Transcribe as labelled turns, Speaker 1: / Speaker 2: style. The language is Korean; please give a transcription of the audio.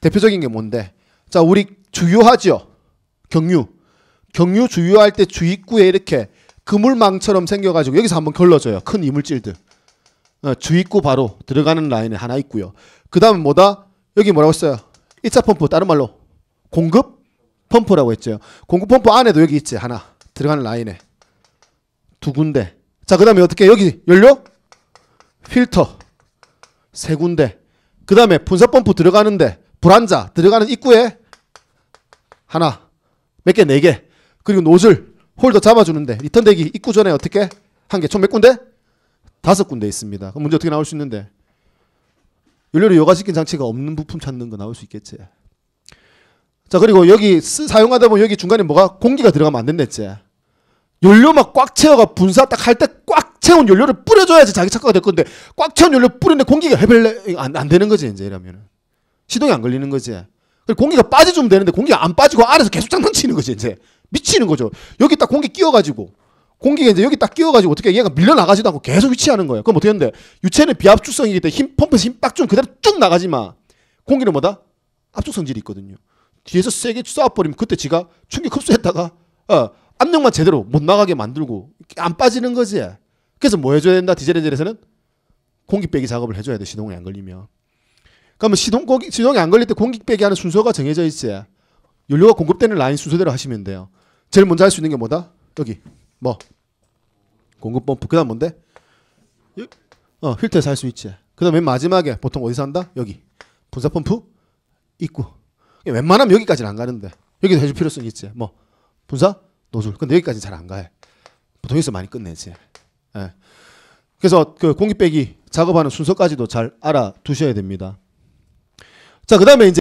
Speaker 1: 대표적인 게 뭔데? 자, 우리 주유하죠 경유. 경유 주유할 때 주입구에 이렇게 그물망처럼 생겨가지고 여기서 한번 걸러져요. 큰 이물질들. 어, 주입구 바로 들어가는 라인에 하나 있고요. 그 다음 에 뭐다? 여기 뭐라고 했어요? 1차 펌프 다른 말로 공급 펌프라고 했죠. 공급 펌프 안에도 여기 있지 하나 들어가는 라인에 두 군데. 자그 다음에 어떻게 여기 연료 필터 세 군데. 그 다음에 분사 펌프 들어가는데 불안자 들어가는 입구에 하나 몇 개 네개 네 그리고 노즐 홀더 잡아주는데 리턴 대기 입구 전에 어떻게 한 개 총 몇 군데 다섯 군데 있습니다. 그럼 문제 어떻게 나올 수 있는데 연료를 여과시킨 장치가 없는 부품 찾는 거 나올 수 있겠지. 자 그리고 여기 쓰, 사용하다 보면 여기 중간에 뭐가 공기가 들어가면 안 된댔지. 연료 막 꽉 채워가 분사 딱 할 때 꽉 채운 연료를 뿌려줘야지 자기 착각이 될 건데 꽉 채운 연료 뿌리는데 공기가 해별레 안, 안 되는 거지 이제 이러면은. 시동이 안 걸리는 거지. 공기가 빠져주면 되는데 공기가 안 빠지고 안에서 계속 장난치는 거지 이제 미치는 거죠. 여기 딱 공기 끼워가지고 공기가 이제 여기 딱 끼워가지고 어떻게 얘가 밀려나가지도 않고 계속 위치하는 거예요. 그럼 어떻게 하는데 유체는 비압축성이기 때문에 힘 펌프에서 힘빡 좀 그대로 쭉나가지마 공기는 뭐다? 압축 성질이 있거든요. 뒤에서 세게 쏴버리면 그때 지가 충격 흡수했다가 어, 압력만 제대로 못 나가게 만들고 안 빠지는 거지. 그래서 뭐 해줘야 된다 디젤 엔젤에서는 공기 빼기 작업을 해줘야 돼 시동이 안 걸리면. 그러면 시동 공기, 시동이 안 걸릴 때 공기 빼기 하는 순서가 정해져 있지. 연료가 공급되는 라인 순서대로 하시면 돼요. 제일 먼저 할 수 있는 게 뭐다? 여기 뭐 공급 펌프 그다음 뭔데? 어 필터에서 할 수 있지. 그다음 맨 마지막에 보통 어디서 한다? 여기 분사 펌프 있고 웬만하면 여기까지는 안 가는데 여기서 해줄 필요성이 있지. 뭐 분사 노즐 근데 여기까지잘 안 가요. 보통 여기서 많이 끝내지. 예. 그래서 그 공기 빼기 작업하는 순서까지도 잘 알아두셔야 됩니다. 这个咱们。